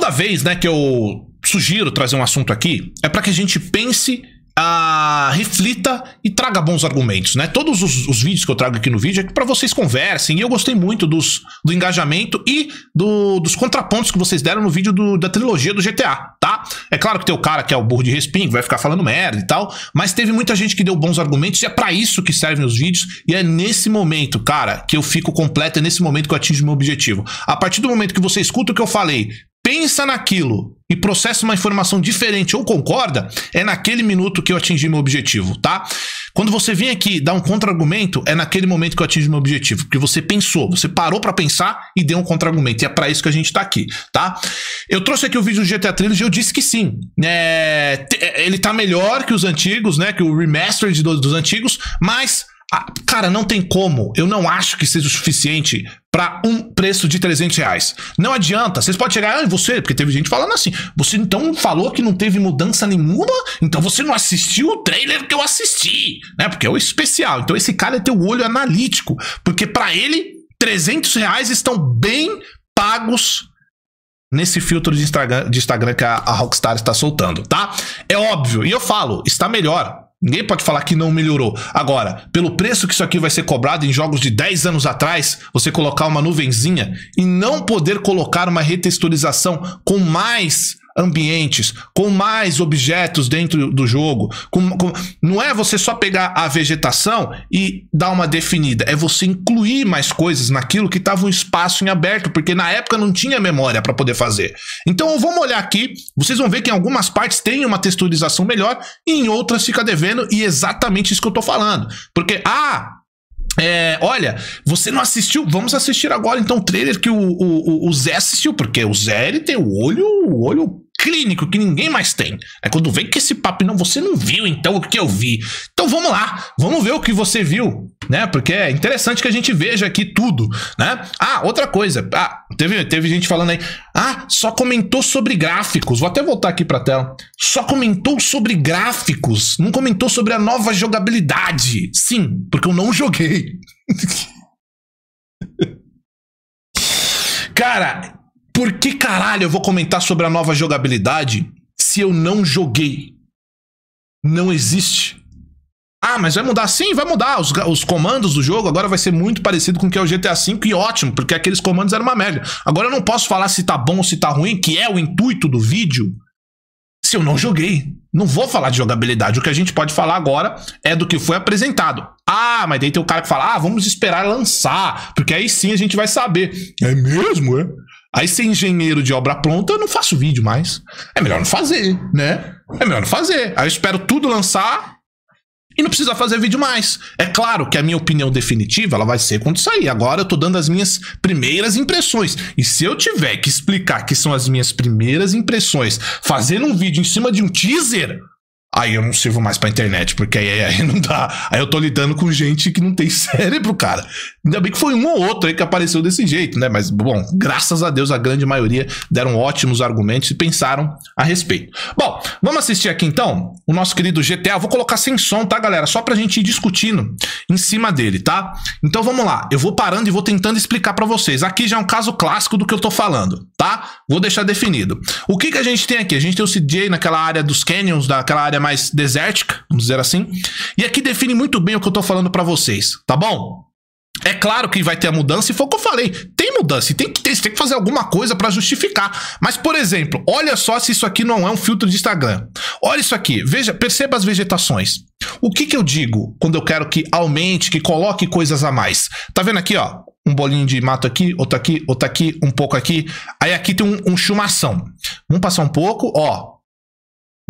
Toda vez, né, que eu sugiro trazer um assunto aqui, é para que a gente pense ah, reflita e traga bons argumentos, né? Todos os, os vídeos que eu trago aqui no vídeo é para vocês conversem. E eu gostei muito dos, do engajamento e do, dos contrapontos que vocês deram no vídeo do, da trilogia do GTA, tá? É claro que tem o cara que é o burro de respingo, que vai ficar falando merda e tal, mas teve muita gente que deu bons argumentos e é para isso que servem os vídeos. E é nesse momento, cara, que eu fico completo, é nesse momento que eu atingo meu objetivo. A partir do momento que você escuta o que eu falei, pensa naquilo e processa uma informação diferente ou concorda, é naquele minuto que eu atingi meu objetivo, tá? Quando você vem aqui dar um contra-argumento, é naquele momento que eu atingi meu objetivo, porque você pensou, você parou para pensar e deu um contra-argumento, e é para isso que a gente tá aqui, tá? Eu trouxe aqui o vídeo do GTA Trilogy e eu disse que sim. É, ele tá melhor que os antigos, né, que o remaster dos antigos, mas ah, cara, não tem como. Eu não acho que seja o suficiente para um preço de 300 reais. Não adianta. Vocês podem chegar, ah, você, porque teve gente falando assim. Você então falou que não teve mudança nenhuma, então você não assistiu o trailer que eu assisti, né? Porque é o especial. Então esse cara é tem o olho analítico, porque para ele 300 reais estão bem pagos nesse filtro de Instagram, de Instagram que a, a Rockstar está soltando, tá? É óbvio. E eu falo, está melhor. Ninguém pode falar que não melhorou. Agora, pelo preço que isso aqui vai ser cobrado em jogos de 10 anos atrás, você colocar uma nuvenzinha e não poder colocar uma retexturização com mais ambientes, com mais objetos dentro do jogo. Com, com... não é você só pegar a vegetação e dar uma definida, é você incluir mais coisas naquilo que estava um espaço em aberto, porque na época não tinha memória para poder fazer. Então vamos olhar aqui, vocês vão ver que em algumas partes tem uma texturização melhor e em outras fica devendo, e exatamente isso que eu estou falando. Porque, ah, é, olha, você não assistiu? Vamos assistir agora então o trailer que o, o, o Zé assistiu, porque o Zé ele tem o olho, o olho clínico que ninguém mais tem. É quando vem que esse papo, não, você não viu então o que eu vi. Então vamos lá, vamos ver o que você viu, né? Porque é interessante que a gente veja aqui tudo, né? Ah, outra coisa, ah, teve, teve gente falando aí, ah, só comentou sobre gráficos. Vou até voltar aqui para tela. Só comentou sobre gráficos, não comentou sobre a nova jogabilidade. Sim, porque eu não joguei. Cara, por que caralho eu vou comentar sobre a nova jogabilidade se eu não joguei? Não existe. Ah, mas vai mudar sim, vai mudar. Os, os comandos do jogo agora vai ser muito parecido com o que é o GTA V e ótimo, porque aqueles comandos eram uma merda. Agora eu não posso falar se tá bom ou se tá ruim, que é o intuito do vídeo, se eu não joguei. Não vou falar de jogabilidade. O que a gente pode falar agora é do que foi apresentado. Ah, mas daí tem o cara que fala, ah, vamos esperar lançar, porque aí sim a gente vai saber. É mesmo, é? Aí ser engenheiro de obra pronta, eu não faço vídeo mais. É melhor não fazer, né? É melhor não fazer. Aí eu espero tudo lançar e não precisa fazer vídeo mais. É claro que a minha opinião definitiva ela vai ser quando sair. Agora eu tô dando as minhas primeiras impressões. E se eu tiver que explicar que são as minhas primeiras impressões, fazendo um vídeo em cima de um teaser, Aí eu não sirvo mais pra internet, porque aí, aí, não dá. Aí eu tô lidando com gente que não tem cérebro, cara. Ainda bem que foi um ou outro aí que apareceu desse jeito, né? Mas, bom, graças a Deus a grande maioria deram ótimos argumentos e pensaram a respeito. Bom, vamos assistir aqui então o nosso querido GTA. Vou colocar sem som, tá, galera? Só pra gente ir discutindo em cima dele, tá? Então vamos lá. Eu vou parando e vou tentando explicar pra vocês. Aqui já é um caso clássico do que eu tô falando, tá? Vou deixar definido. O que que a gente tem aqui? A gente tem o CJ naquela área dos canyons, daquela área é mais desértica, vamos dizer assim. E aqui define muito bem o que eu tô falando para vocês, tá bom? É claro que vai ter a mudança, e foi o que eu falei. Tem mudança, e tem que ter, tem que fazer alguma coisa para justificar. Mas, por exemplo, olha só se isso aqui não é um filtro de Instagram. Olha isso aqui, veja, perceba as vegetações. O que, que eu digo quando eu quero que aumente, que coloque coisas a mais? Tá vendo aqui, ó? Um bolinho de mato aqui, outro aqui, outro aqui, um pouco aqui. Aí aqui tem um, um chumação. Vamos passar um pouco, ó.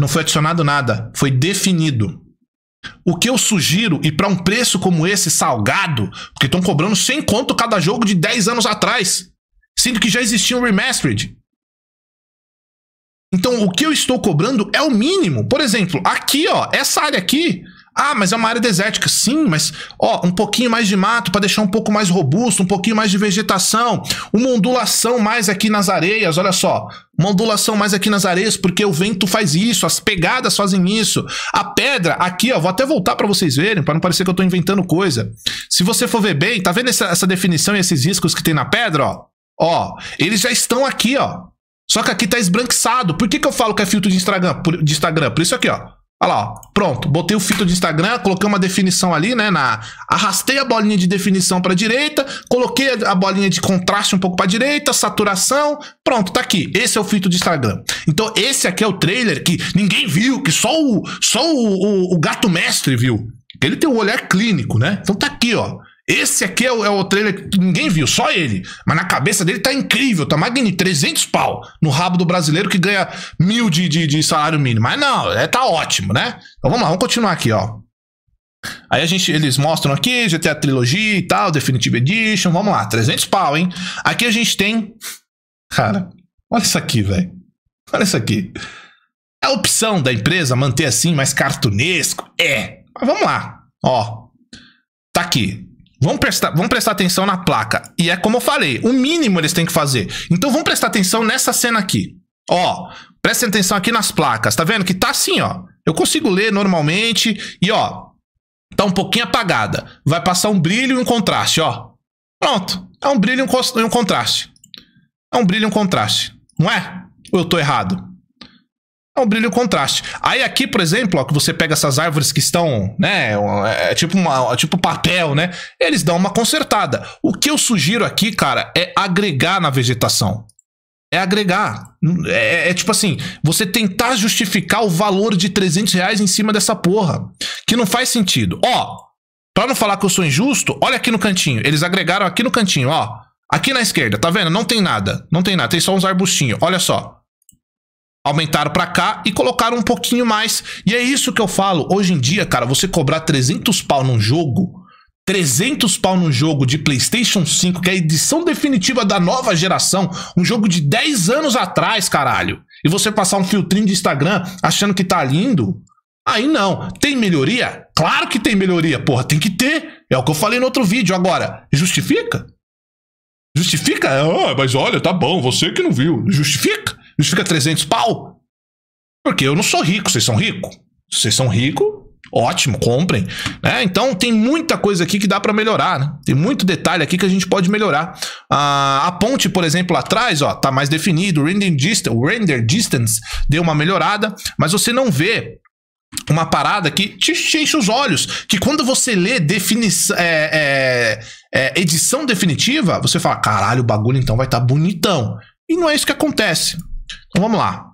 Não foi adicionado nada, foi definido. O que eu sugiro, e para um preço como esse, salgado, porque estão cobrando 100 conto cada jogo de 10 anos atrás, sendo que já existia um remastered. Então, o que eu estou cobrando é o mínimo. Por exemplo, aqui, ó, essa área aqui, ah, mas é uma área desértica. Sim, mas ó, um pouquinho mais de mato para deixar um pouco mais robusto, um pouquinho mais de vegetação, uma ondulação mais aqui nas areias, olha só. Uma ondulação mais aqui nas areias, porque o vento faz isso, as pegadas fazem isso. A pedra, aqui, ó, vou até voltar para vocês verem, para não parecer que eu tô inventando coisa. Se você for ver bem, tá vendo essa, essa definição e esses riscos que tem na pedra, ó? Ó, eles já estão aqui, ó. Só que aqui tá esbranquiçado. Por que que eu falo que é filtro de Instagram? Por, de Instagram? Por isso aqui, ó. Olha lá, ó. pronto. Botei o filtro de Instagram, coloquei uma definição ali, né? Na... Arrastei a bolinha de definição para direita, coloquei a bolinha de contraste um pouco para direita, saturação. Pronto, tá aqui. Esse é o filtro de Instagram. Então, esse aqui é o trailer que ninguém viu, que só o, só o, o, o gato mestre viu. Ele tem um olhar clínico, né? Então tá aqui, ó. Esse aqui é o, é o trailer que ninguém viu, só ele. Mas na cabeça dele tá incrível, tá magnífico. 300 pau no rabo do brasileiro que ganha mil de, de, de salário mínimo. Mas não, é, tá ótimo, né? Então vamos lá, vamos continuar aqui, ó. Aí a gente, eles mostram aqui, já tem a Trilogia e tal, Definitive Edition, vamos lá, 300 pau, hein? Aqui a gente tem... Cara, olha isso aqui, velho. Olha isso aqui. É a opção da empresa manter assim mais cartunesco? É. Mas vamos lá, ó. Tá aqui. Vamos prestar, vamos prestar atenção na placa. E é como eu falei, o mínimo eles têm que fazer. Então vamos prestar atenção nessa cena aqui. Ó, prestem atenção aqui nas placas. Tá vendo que tá assim, ó. Eu consigo ler normalmente e, ó, tá um pouquinho apagada. Vai passar um brilho e um contraste, ó. Pronto. É um brilho e um, contraste. É um brilho e um contraste. Não é? Ou eu tô errado? é um brilho contraste. Aí aqui, por exemplo, ó, que você pega essas árvores que estão, né, é, é tipo uma, é tipo papel, né? Eles dão uma consertada. O que eu sugiro aqui, cara, é agregar na vegetação. É agregar. É, é, é tipo assim, você tentar justificar o valor de 300 reais em cima dessa porra. Que não faz sentido. Ó, pra não falar que eu sou injusto, olha aqui no cantinho. Eles agregaram aqui no cantinho, ó. Aqui na esquerda, tá vendo? Não tem nada. Não tem nada, tem só uns arbustinhos. Olha só aumentaram para cá e colocaram um pouquinho mais. E é isso que eu falo. Hoje em dia, cara, você cobrar 300 pau num jogo, 300 pau num jogo de PlayStation 5, que é a edição definitiva da nova geração, um jogo de 10 anos atrás, caralho. E você passar um filtrinho de Instagram achando que tá lindo? Aí não. Tem melhoria? Claro que tem melhoria, porra, tem que ter. É o que eu falei no outro vídeo agora. Justifica? Justifica? Ah, mas olha, tá bom, você que não viu. Justifica? Justifica 300 pau? Porque eu não sou rico, vocês são ricos. Vocês são ricos, ótimo, comprem. Né? Então tem muita coisa aqui que dá para melhorar, né? Tem muito detalhe aqui que a gente pode melhorar. Ah, a ponte, por exemplo, atrás, ó, tá mais definido. O render distance, render distance deu uma melhorada, mas você não vê uma parada que te enche os olhos. Que quando você lê definição. É, é, é, edição definitiva, você fala: caralho, o bagulho então vai estar tá bonitão. E não é isso que acontece. Então vamos lá.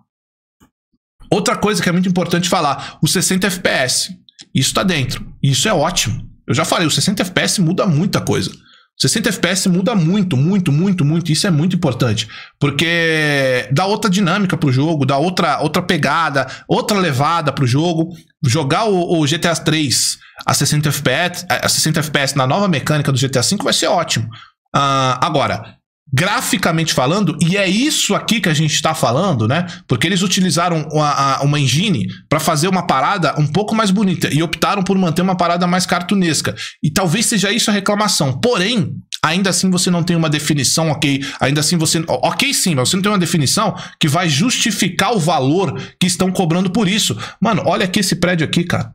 Outra coisa que é muito importante falar, o 60 FPS. Isso está dentro. Isso é ótimo. Eu já falei, o 60 FPS muda muita coisa. 60 FPS muda muito, muito, muito, muito. Isso é muito importante. Porque dá outra dinâmica pro jogo, dá outra, outra pegada, outra levada pro jogo. Jogar o, o GTA 3 a 60 FPS, a 60 FPS na nova mecânica do GTA 5 vai ser ótimo. Uh, agora, graficamente falando, e é isso aqui que a gente está falando, né? Porque eles utilizaram uma, uma engine para fazer uma parada um pouco mais bonita e optaram por manter uma parada mais cartunesca. E talvez seja isso a reclamação. Porém, ainda assim você não tem uma definição, ok? Ainda assim você. Ok, sim, mas você não tem uma definição que vai justificar o valor que estão cobrando por isso. Mano, olha aqui esse prédio aqui, cara.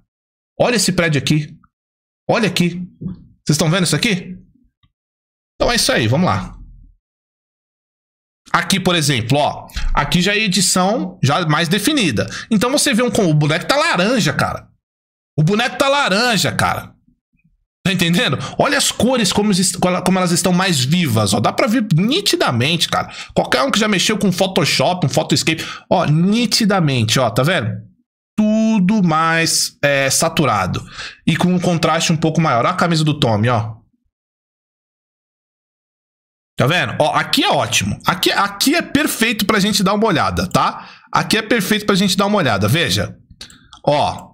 Olha esse prédio aqui. Olha aqui. Vocês estão vendo isso aqui? Então é isso aí, vamos lá. Aqui, por exemplo, ó, aqui já é edição já mais definida. Então você vê um o boneco tá laranja, cara. O boneco tá laranja, cara. Tá entendendo? Olha as cores como, como elas estão mais vivas, ó. Dá pra ver nitidamente, cara. Qualquer um que já mexeu com Photoshop, um Photoscape, ó, nitidamente, ó, tá vendo? Tudo mais é, saturado. E com um contraste um pouco maior. Olha a camisa do Tommy, ó. Tá vendo? Ó, aqui é ótimo. Aqui, aqui é perfeito pra gente dar uma olhada, tá? Aqui é perfeito pra gente dar uma olhada. Veja. Ó.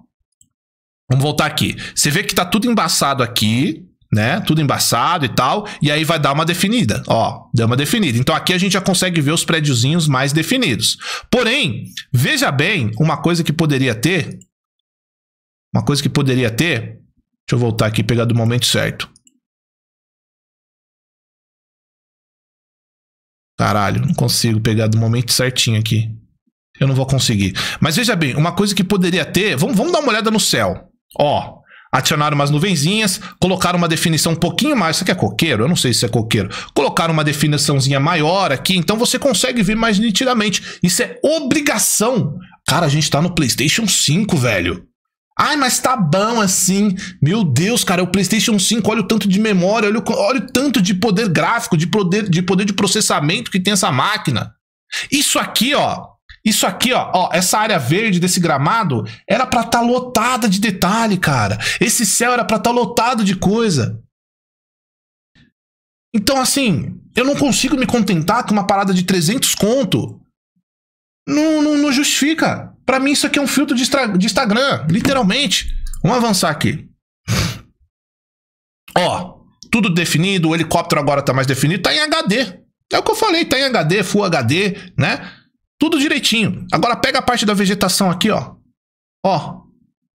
Vamos voltar aqui. Você vê que tá tudo embaçado aqui, né? Tudo embaçado e tal. E aí vai dar uma definida. Ó, deu uma definida. Então aqui a gente já consegue ver os prédiozinhos mais definidos. Porém, veja bem uma coisa que poderia ter. Uma coisa que poderia ter. Deixa eu voltar aqui e pegar do momento certo. Caralho, não consigo pegar do momento certinho aqui. Eu não vou conseguir. Mas veja bem, uma coisa que poderia ter. Vamos, vamos dar uma olhada no céu. Ó. Adicionaram umas nuvenzinhas, colocaram uma definição um pouquinho mais. Isso aqui é coqueiro? Eu não sei se é coqueiro. Colocaram uma definiçãozinha maior aqui, então você consegue ver mais nitidamente. Isso é obrigação. Cara, a gente tá no PlayStation 5, velho. Ai, mas tá bom assim. Meu Deus, cara, o PlayStation 5, olha o tanto de memória, olha o, olha o tanto de poder gráfico, de poder, de poder de processamento que tem essa máquina. Isso aqui, ó, isso aqui, ó, ó, essa área verde desse gramado era para estar tá lotada de detalhe, cara. Esse céu era para estar tá lotado de coisa. Então, assim, eu não consigo me contentar com uma parada de 300 conto não, não, não justifica. Para mim, isso aqui é um filtro de, de Instagram, literalmente. Vamos avançar aqui. Ó, tudo definido, o helicóptero agora tá mais definido, tá em HD. É o que eu falei, tá em HD, Full HD, né? Tudo direitinho. Agora pega a parte da vegetação aqui, ó. Ó,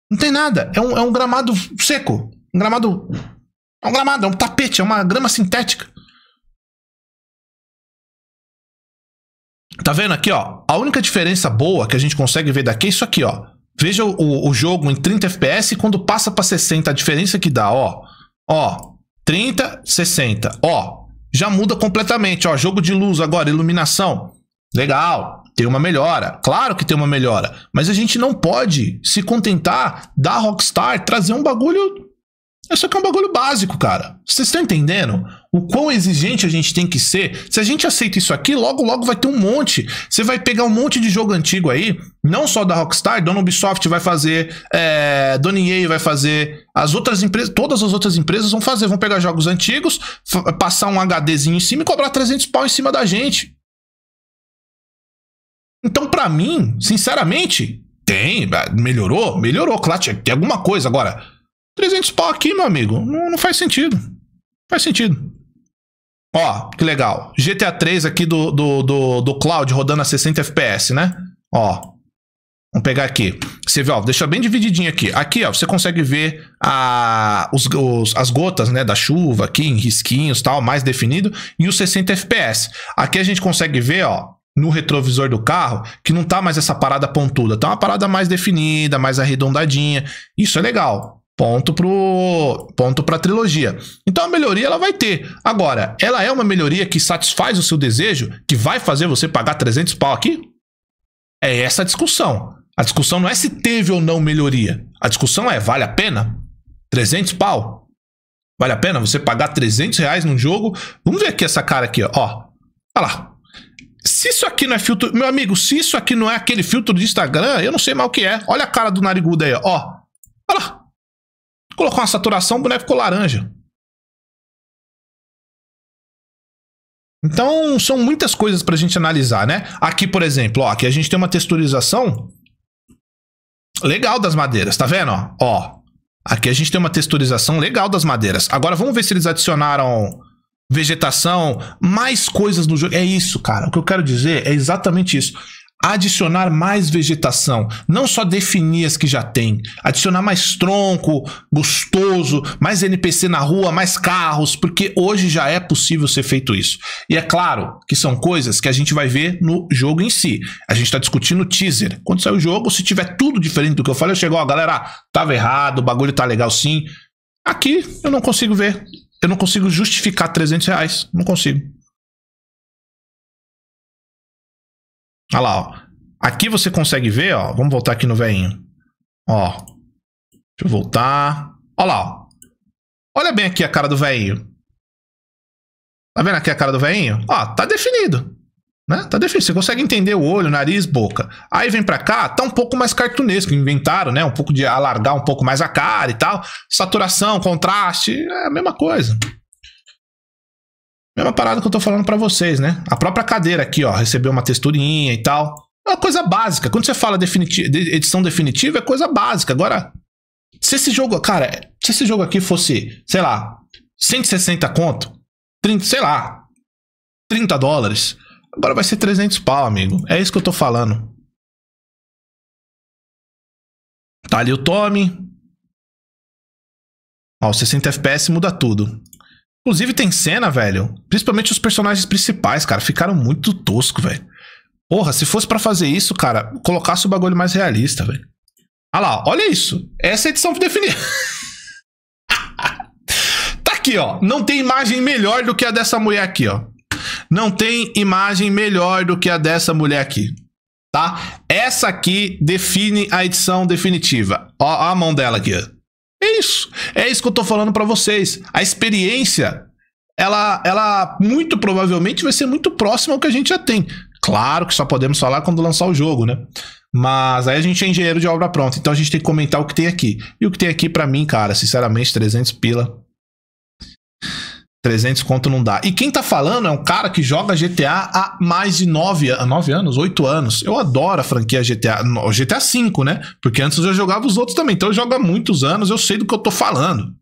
não tem nada. É um, é um gramado seco. Um gramado. É um gramado, é um tapete, é uma grama sintética. Tá vendo aqui, ó? A única diferença boa que a gente consegue ver daqui é isso aqui, ó. Veja o, o jogo em 30 FPS quando passa para 60, a diferença que dá, ó. Ó, 30, 60, ó. Já muda completamente, ó. Jogo de luz agora, iluminação. Legal, tem uma melhora. Claro que tem uma melhora. Mas a gente não pode se contentar da Rockstar trazer um bagulho. Isso aqui é um bagulho básico, cara. Vocês estão entendendo? o quão exigente a gente tem que ser. Se a gente aceita isso aqui, logo logo vai ter um monte. Você vai pegar um monte de jogo antigo aí, não só da Rockstar, Dona Ubisoft vai fazer, é, Dona EA vai fazer, as outras empresas, todas as outras empresas vão fazer, vão pegar jogos antigos, passar um HDzinho em cima e cobrar 300 pau em cima da gente. Então, para mim, sinceramente, tem, é, melhorou, melhorou, claro, tem alguma coisa agora. 300 pau aqui, meu amigo, não, não faz sentido. Faz sentido. Ó, que legal. GTA 3 aqui do, do, do, do cloud rodando a 60 FPS, né? Ó. Vamos pegar aqui. Você vê, ó, deixa bem divididinho aqui. Aqui, ó, você consegue ver a, os, os, as gotas, né, da chuva aqui em risquinhos tal, mais definido. E os 60 FPS. Aqui a gente consegue ver, ó, no retrovisor do carro, que não tá mais essa parada pontuda. Tá uma parada mais definida, mais arredondadinha. Isso é legal. Ponto pro ponto para trilogia. Então a melhoria ela vai ter. Agora, ela é uma melhoria que satisfaz o seu desejo, que vai fazer você pagar 300 pau aqui? É essa a discussão. A discussão não é se teve ou não melhoria. A discussão é vale a pena? 300 pau? Vale a pena você pagar 300 reais num jogo? Vamos ver aqui essa cara aqui, ó. Ó, olha lá. Se isso aqui não é filtro... Meu amigo, se isso aqui não é aquele filtro de Instagram, eu não sei mal o que é. Olha a cara do narigudo aí, ó. Olha lá colocou uma saturação, o boneco ficou laranja. Então, são muitas coisas para a gente analisar, né? Aqui, por exemplo, ó, aqui a gente tem uma texturização legal das madeiras, tá vendo? ó aqui a gente tem uma texturização legal das madeiras. Agora, vamos ver se eles adicionaram vegetação, mais coisas no jogo. É isso, cara. O que eu quero dizer é exatamente isso adicionar mais vegetação, não só definir as que já tem, adicionar mais tronco gostoso, mais NPC na rua, mais carros, porque hoje já é possível ser feito isso. E é claro que são coisas que a gente vai ver no jogo em si. A gente está discutindo o teaser. Quando sair o jogo, se tiver tudo diferente do que eu falei, eu chego, ó, galera, tava errado, o bagulho tá legal sim. Aqui eu não consigo ver. Eu não consigo justificar 300 reais. Não consigo. Olha tá lá, ó. Aqui você consegue ver, ó. Vamos voltar aqui no veinho. Ó. Deixa eu voltar. Olha lá, ó. Olha bem aqui a cara do veinho. Tá vendo aqui a cara do veinho? Ó, tá definido. Né? Tá definido. Você consegue entender o olho, nariz, boca. Aí vem pra cá, tá um pouco mais cartunesco. Inventaram, né? Um pouco de alargar um pouco mais a cara e tal. Saturação, contraste, é a mesma coisa. Mesma parada que eu tô falando para vocês, né? A própria cadeira aqui, ó, recebeu uma texturinha e tal. É uma coisa básica. Quando você fala edição definitiva, é coisa básica. Agora, se esse jogo, cara, se esse jogo aqui fosse, sei lá, 160 conto, 30, sei lá, 30 dólares, agora vai ser 300 pau, amigo. É isso que eu tô falando. Tá ali o Tommy. Ó, 60 FPS muda tudo. Inclusive tem cena, velho. Principalmente os personagens principais, cara, ficaram muito tosco, velho. Porra, se fosse para fazer isso, cara, colocasse o bagulho mais realista, velho. Olha ah lá, olha isso. Essa é a edição definida. tá aqui, ó. Não tem imagem melhor do que a dessa mulher aqui, ó. Não tem imagem melhor do que a dessa mulher aqui. Tá? Essa aqui define a edição definitiva. Ó, ó a mão dela aqui, ó. É isso. É isso que eu tô falando para vocês. A experiência, ela, ela muito provavelmente vai ser muito próxima ao que a gente já tem. Claro que só podemos falar quando lançar o jogo, né? Mas aí a gente é engenheiro de obra pronta, então a gente tem que comentar o que tem aqui. E o que tem aqui para mim, cara, sinceramente, 300 pila 300 conto não dá. E quem tá falando é um cara que joga GTA há mais de 9, 9 anos, 8 anos. Eu adoro a franquia GTA, GTA V, né? Porque antes eu jogava os outros também. Então eu jogo há muitos anos, eu sei do que eu tô falando.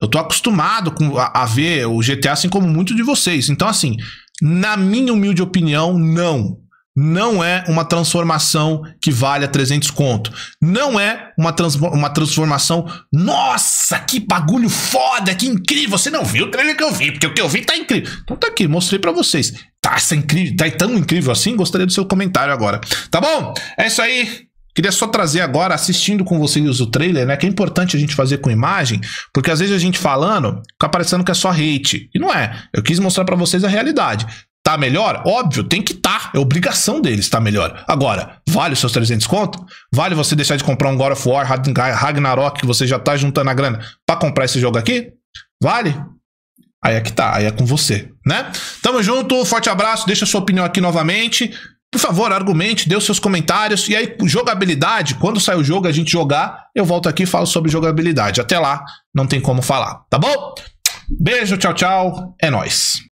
Eu tô acostumado com, a, a ver o GTA assim como muitos de vocês. Então assim, na minha humilde opinião, não não é uma transformação que vale a 300 conto. Não é uma, trans uma transformação. Nossa, que bagulho foda, que incrível. Você não viu o trailer que eu vi, porque o que eu vi tá incrível. Então tá aqui, mostrei para vocês. Tá, essa incrível, tá tão incrível assim? Gostaria do seu comentário agora. Tá bom? É isso aí. Queria só trazer agora, assistindo com vocês o trailer, né? Que é importante a gente fazer com imagem, porque às vezes a gente falando, fica parecendo que é só hate. E não é. Eu quis mostrar para vocês a realidade. Tá melhor? Óbvio, tem que estar. Tá. É obrigação deles tá melhor. Agora, vale os seus 300 conto? Vale você deixar de comprar um God of War, Ragnarok, que você já tá juntando a grana para comprar esse jogo aqui? Vale? Aí é que tá, aí é com você, né? Tamo junto, forte abraço, deixa sua opinião aqui novamente. Por favor, argumente, dê os seus comentários. E aí, jogabilidade, quando sair o jogo, a gente jogar, eu volto aqui e falo sobre jogabilidade. Até lá, não tem como falar, tá bom? Beijo, tchau, tchau. É nóis.